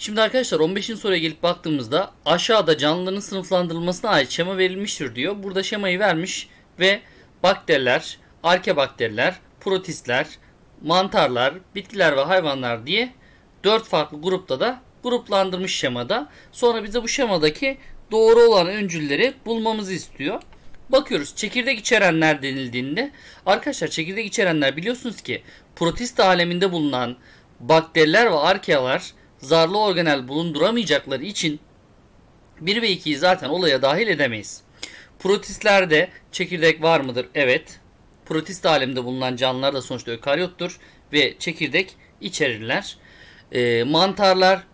Şimdi arkadaşlar 15'in soruya gelip baktığımızda aşağıda canlıların sınıflandırılmasına ait şema verilmiştir diyor. Burada şemayı vermiş ve bakteriler, arkebakteriler, protistler, mantarlar, bitkiler ve hayvanlar diye 4 farklı grupta da gruplandırmış şemada. Sonra bize bu şemadaki doğru olan öncülleri bulmamızı istiyor. Bakıyoruz çekirdek içerenler denildiğinde arkadaşlar çekirdek içerenler biliyorsunuz ki protist aleminde bulunan bakteriler ve arkealar zarlı organel bulunduramayacakları için 1 ve 2'yi zaten olaya dahil edemeyiz. Protistlerde çekirdek var mıdır? Evet. Protist alemde bulunan canlılar da sonuçta ökaryottur ve çekirdek içerirler. E, mantarlar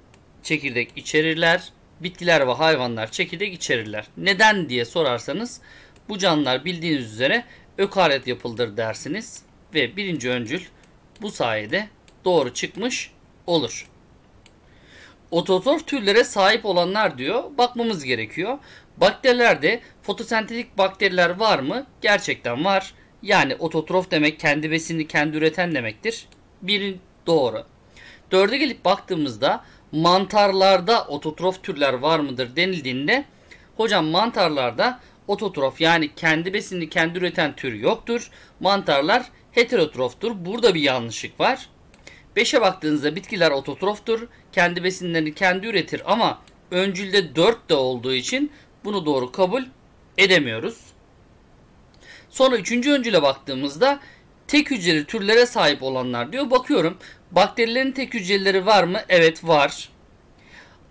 çekirdek içerirler. Bitkiler ve hayvanlar çekirdek içerirler. Neden diye sorarsanız bu canlılar bildiğiniz üzere ökaryot yapıldır dersiniz ve birinci öncül bu sayede doğru çıkmış olur. Ototrof türlere sahip olanlar diyor bakmamız gerekiyor. Bakterilerde fotosentetik bakteriler var mı? Gerçekten var. Yani ototrof demek kendi besini kendi üreten demektir. Birin doğru. Dörde gelip baktığımızda mantarlarda ototrof türler var mıdır denildiğinde hocam mantarlarda ototrof yani kendi besini kendi üreten tür yoktur. Mantarlar heterotroftur. Burada bir yanlışlık var. 5'e baktığınızda bitkiler ototroftur. Kendi besinlerini kendi üretir ama öncülde 4 de olduğu için bunu doğru kabul edemiyoruz. Sonra 3. öncüle baktığımızda tek hücreli türlere sahip olanlar diyor. Bakıyorum bakterilerin tek hücreleri var mı? Evet var.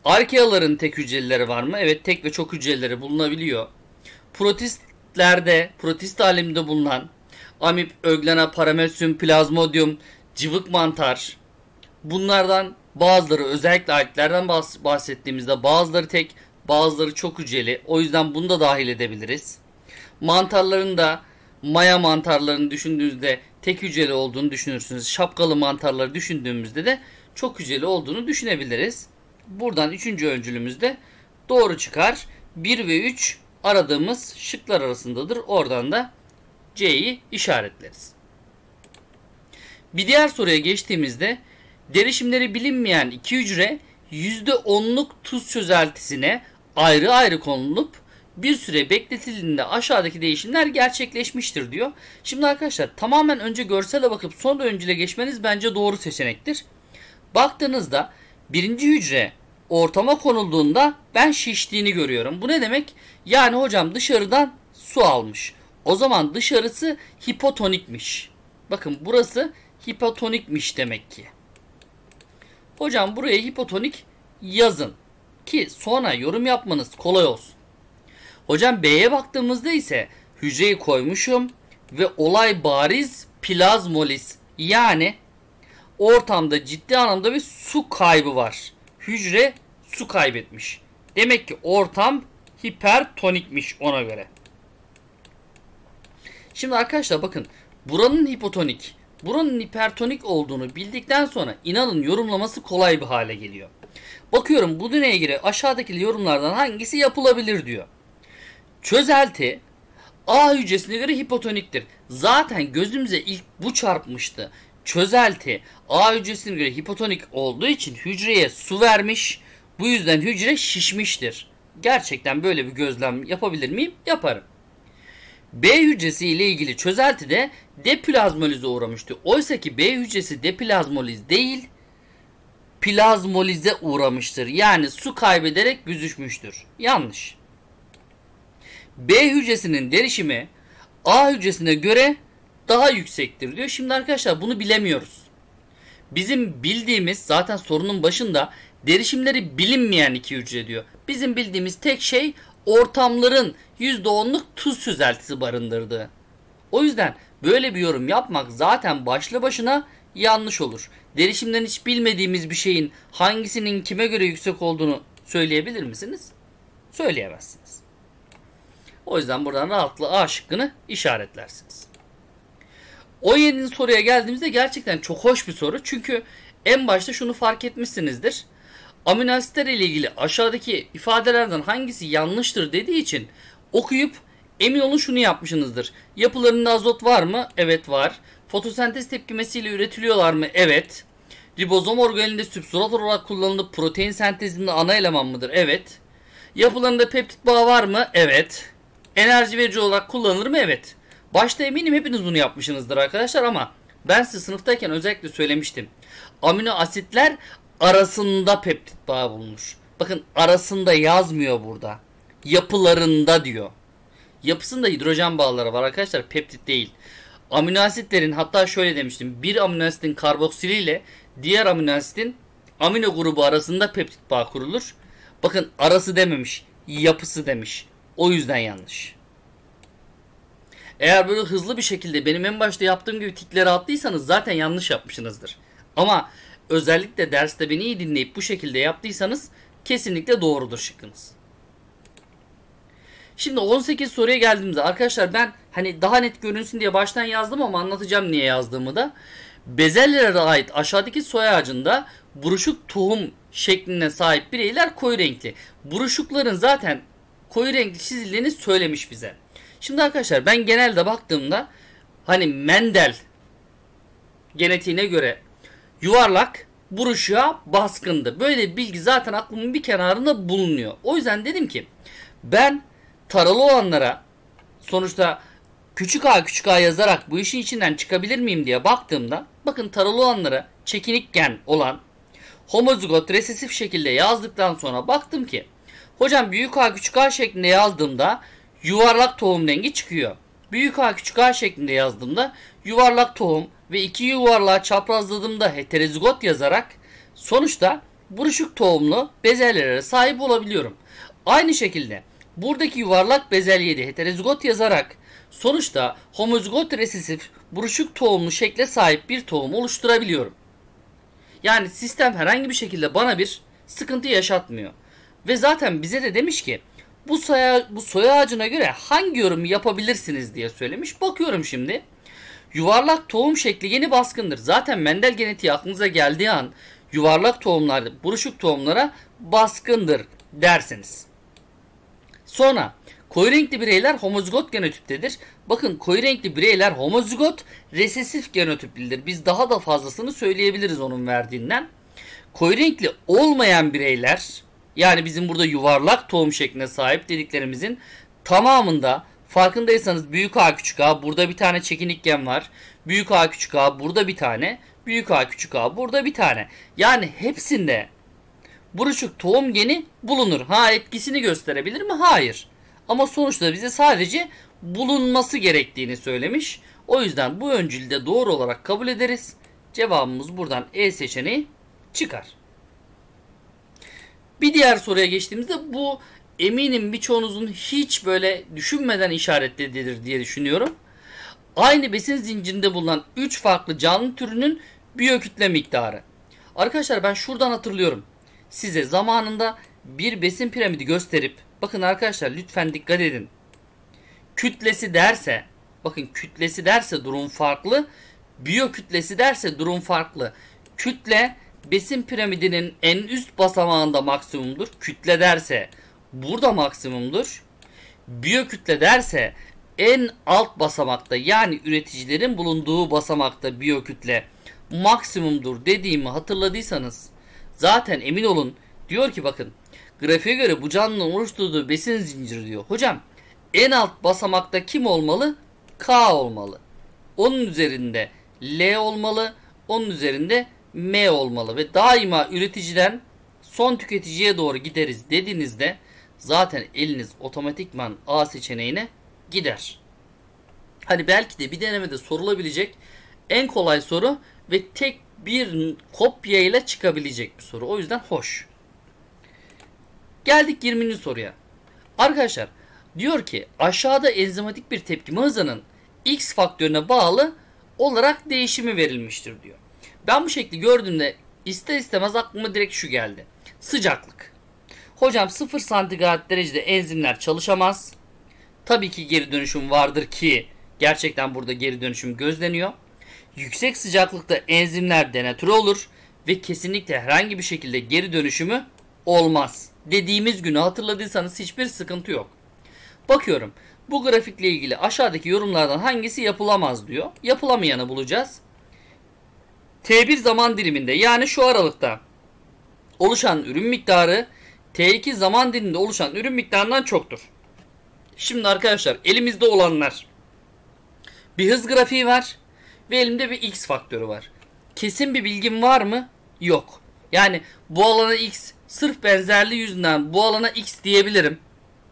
Arkeaların tek hücreleri var mı? Evet tek ve çok hücreleri bulunabiliyor. Protistlerde, protist aleminde bulunan amip, öglena, paramecium, plazmodium, cıvık mantar. Bunlardan bazıları özellikle aletlerden bahsettiğimizde bazıları tek bazıları çok hücreli. O yüzden bunu da dahil edebiliriz. Mantarların da maya mantarlarını düşündüğünüzde tek hücreli olduğunu düşünürsünüz. Şapkalı mantarları düşündüğümüzde de çok hücreli olduğunu düşünebiliriz. Buradan üçüncü öncülümüz de doğru çıkar. 1 ve 3 aradığımız şıklar arasındadır. Oradan da C'yi işaretleriz. Bir diğer soruya geçtiğimizde derişimleri bilinmeyen iki hücre %10'luk tuz çözeltisine ayrı ayrı konulup bir süre bekletildiğinde aşağıdaki değişimler gerçekleşmiştir diyor. Şimdi arkadaşlar tamamen önce görsele bakıp sonra öncüle geçmeniz bence doğru seçenektir. Baktığınızda birinci hücre ortama konulduğunda ben şiştiğini görüyorum. Bu ne demek? Yani hocam dışarıdan su almış. O zaman dışarısı hipotonikmiş. Bakın burası hipotonikmiş demek ki. Hocam buraya hipotonik yazın ki sonra yorum yapmanız kolay olsun. Hocam B'ye baktığımızda ise hücreyi koymuşum ve olay bariz plazmolis yani ortamda ciddi anlamda bir su kaybı var. Hücre su kaybetmiş. Demek ki ortam hipertonikmiş ona göre. Şimdi arkadaşlar bakın buranın hipotonik bunun hipertonik olduğunu bildikten sonra inanın yorumlaması kolay bir hale geliyor. Bakıyorum bu dünyaya göre aşağıdaki yorumlardan hangisi yapılabilir diyor. Çözelti A hücresine göre hipotoniktir. Zaten gözümüze ilk bu çarpmıştı. Çözelti A hücresine göre hipotonik olduğu için hücreye su vermiş. Bu yüzden hücre şişmiştir. Gerçekten böyle bir gözlem yapabilir miyim? Yaparım. B hücresi ile ilgili çözeltide de deplazmolize uğramıştı. Oysa ki B hücresi deplazmoliz değil, plazmolize uğramıştır. Yani su kaybederek büzüşmüştür. Yanlış. B hücresinin derişimi A hücresine göre daha yüksektir diyor. Şimdi arkadaşlar bunu bilemiyoruz. Bizim bildiğimiz zaten sorunun başında derişimleri bilinmeyen iki hücre diyor. Bizim bildiğimiz tek şey ortamların %10'luk tuz süzeltisi barındırdı. O yüzden böyle bir yorum yapmak zaten başlı başına yanlış olur. Derişimden hiç bilmediğimiz bir şeyin hangisinin kime göre yüksek olduğunu söyleyebilir misiniz? Söyleyemezsiniz. O yüzden buradan rahatlı A şıkkını işaretlersiniz. 17. soruya geldiğimizde gerçekten çok hoş bir soru. Çünkü en başta şunu fark etmişsinizdir amino ile ilgili aşağıdaki ifadelerden hangisi yanlıştır dediği için okuyup emin olun şunu yapmışsınızdır. Yapılarında azot var mı? Evet var. Fotosentez tepkimesiyle üretiliyorlar mı? Evet. Ribozom organelinde substrat olarak kullanılıp protein sentezinde ana eleman mıdır? Evet. Yapılarında peptit bağ var mı? Evet. Enerji verici olarak kullanılır mı? Evet. Başta eminim hepiniz bunu yapmışsınızdır arkadaşlar ama ben size sınıftayken özellikle söylemiştim. Amino asitler arasında peptit bağ bulmuş. Bakın arasında yazmıyor burada. Yapılarında diyor. Yapısında hidrojen bağları var arkadaşlar peptit değil. Amino asitlerin hatta şöyle demiştim. Bir amino asitin karboksili ile diğer amino asitin amino grubu arasında peptit bağ kurulur. Bakın arası dememiş, yapısı demiş. O yüzden yanlış. Eğer böyle hızlı bir şekilde benim en başta yaptığım gibi tikleri attıysanız zaten yanlış yapmışsınızdır. Ama Özellikle derste beni iyi dinleyip bu şekilde yaptıysanız kesinlikle doğrudur şıkkınız. Şimdi 18 soruya geldiğimizde arkadaşlar ben hani daha net görünsün diye baştan yazdım ama anlatacağım niye yazdığımı da. Bezelyelere ait aşağıdaki soy ağacında buruşuk tohum şeklinde sahip bireyler koyu renkli. Buruşukların zaten koyu renkli çizildiğini söylemiş bize. Şimdi arkadaşlar ben genelde baktığımda hani Mendel genetiğine göre yuvarlak, buruşuya baskındı. Böyle bilgi zaten aklımın bir kenarında bulunuyor. O yüzden dedim ki ben taralı olanlara sonuçta küçük a küçük a yazarak bu işin içinden çıkabilir miyim diye baktığımda bakın taralı olanlara çekinikken olan homozigot resesif şekilde yazdıktan sonra baktım ki hocam büyük a küçük a şeklinde yazdığımda yuvarlak tohum rengi çıkıyor. Büyük a küçük a şeklinde yazdığımda yuvarlak tohum ve iki yuvarlağı çaprazladığımda heterozigot yazarak sonuçta buruşuk tohumlu bezelyelere sahip olabiliyorum. Aynı şekilde buradaki yuvarlak bezelyeli heterozigot yazarak sonuçta homozigot resesif buruşuk tohumlu şekle sahip bir tohum oluşturabiliyorum. Yani sistem herhangi bir şekilde bana bir sıkıntı yaşatmıyor. Ve zaten bize de demiş ki bu, soya, bu soy ağacına göre hangi yorumu yapabilirsiniz diye söylemiş. Bakıyorum şimdi. Yuvarlak tohum şekli yeni baskındır. Zaten Mendel genetiği aklınıza geldiği an yuvarlak tohumlar, buruşuk tohumlara baskındır dersiniz. Sonra koyu renkli bireyler homozigot genotiptedir. Bakın koyu renkli bireyler homozigot resesif genotiplidir. Biz daha da fazlasını söyleyebiliriz onun verdiğinden. Koyu renkli olmayan bireyler yani bizim burada yuvarlak tohum şekline sahip dediklerimizin tamamında Farkındaysanız büyük A küçük A burada bir tane çekinilgen var. Büyük A küçük A burada bir tane. Büyük A küçük A burada bir tane. Yani hepsinde buruşuk tohum geni bulunur. Ha etkisini gösterebilir mi? Hayır. Ama sonuçta bize sadece bulunması gerektiğini söylemiş. O yüzden bu öncülü de doğru olarak kabul ederiz. Cevabımız buradan E seçeneği çıkar. Bir diğer soruya geçtiğimizde bu eminim birçoğunuzun hiç böyle düşünmeden işaretlediğidir diye düşünüyorum. Aynı besin zincirinde bulunan 3 farklı canlı türünün biyokütle miktarı. Arkadaşlar ben şuradan hatırlıyorum. Size zamanında bir besin piramidi gösterip bakın arkadaşlar lütfen dikkat edin. Kütlesi derse bakın kütlesi derse durum farklı. Biyokütlesi derse durum farklı. Kütle besin piramidinin en üst basamağında maksimumdur. Kütle derse burada maksimumdur. Biyokütle derse en alt basamakta yani üreticilerin bulunduğu basamakta biyokütle maksimumdur dediğimi hatırladıysanız zaten emin olun diyor ki bakın grafiğe göre bu canlının oluşturduğu besin zinciri diyor. Hocam en alt basamakta kim olmalı? K olmalı. Onun üzerinde L olmalı. Onun üzerinde M olmalı ve daima üreticiden son tüketiciye doğru gideriz dediğinizde zaten eliniz otomatikman A seçeneğine gider. Hani belki de bir denemede sorulabilecek en kolay soru ve tek bir kopyayla çıkabilecek bir soru. O yüzden hoş. Geldik 20. soruya. Arkadaşlar diyor ki aşağıda enzimatik bir tepkime hızının x faktörüne bağlı olarak değişimi verilmiştir diyor. Ben bu şekli gördüğümde ister istemez aklıma direkt şu geldi. Sıcaklık. Hocam 0 santigrat derecede enzimler çalışamaz. Tabii ki geri dönüşüm vardır ki gerçekten burada geri dönüşüm gözleniyor. Yüksek sıcaklıkta enzimler denatüre olur ve kesinlikle herhangi bir şekilde geri dönüşümü olmaz. Dediğimiz günü hatırladıysanız hiçbir sıkıntı yok. Bakıyorum bu grafikle ilgili aşağıdaki yorumlardan hangisi yapılamaz diyor. Yapılamayanı bulacağız. T1 zaman diliminde yani şu aralıkta oluşan ürün miktarı T2 zaman dilinde oluşan ürün miktarından çoktur. Şimdi arkadaşlar elimizde olanlar bir hız grafiği var ve elimde bir x faktörü var. Kesin bir bilgim var mı? Yok. Yani bu alana x sırf benzerliği yüzünden bu alana x diyebilirim.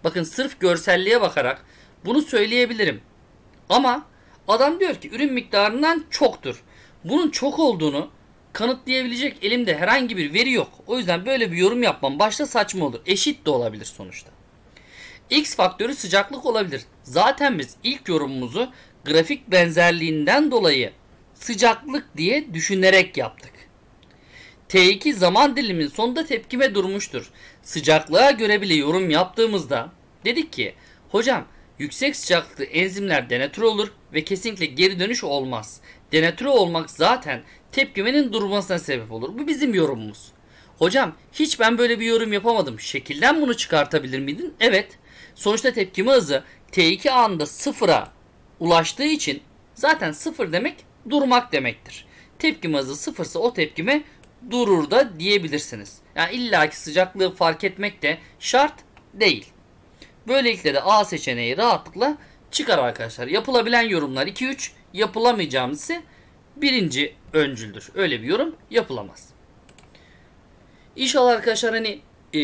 Bakın sırf görselliğe bakarak bunu söyleyebilirim. Ama adam diyor ki ürün miktarından çoktur. Bunun çok olduğunu kanıtlayabilecek elimde herhangi bir veri yok. O yüzden böyle bir yorum yapmam başta saçma olur. Eşit de olabilir sonuçta. X faktörü sıcaklık olabilir. Zaten biz ilk yorumumuzu grafik benzerliğinden dolayı sıcaklık diye düşünerek yaptık. T2 zaman dilimin sonunda tepkime durmuştur. Sıcaklığa göre bile yorum yaptığımızda dedik ki hocam yüksek sıcaklıklı enzimler denatür olur ve kesinlikle geri dönüş olmaz. Denatüre olmak zaten tepkimenin durmasına sebep olur. Bu bizim yorumumuz. Hocam hiç ben böyle bir yorum yapamadım. Şekilden bunu çıkartabilir miydin? Evet. Sonuçta tepkime hızı T2 anında sıfıra ulaştığı için zaten sıfır demek durmak demektir. Tepkime hızı sıfırsa o tepkime durur da diyebilirsiniz. Yani illaki sıcaklığı fark etmek de şart değil. Böylelikle de A seçeneği rahatlıkla çıkar arkadaşlar. Yapılabilen yorumlar 2-3 yapılamayacağımız ise birinci öncüldür. Öyle bir yorum yapılamaz. İnşallah arkadaşlar hani e,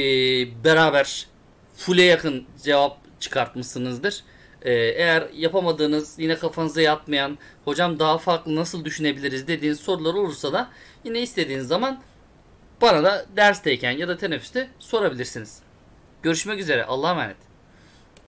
beraber full'e yakın cevap çıkartmışsınızdır. E, eğer yapamadığınız yine kafanıza yatmayan hocam daha farklı nasıl düşünebiliriz dediğiniz sorular olursa da yine istediğiniz zaman bana da dersteyken ya da teneffüste sorabilirsiniz. Görüşmek üzere. Allah'a emanet.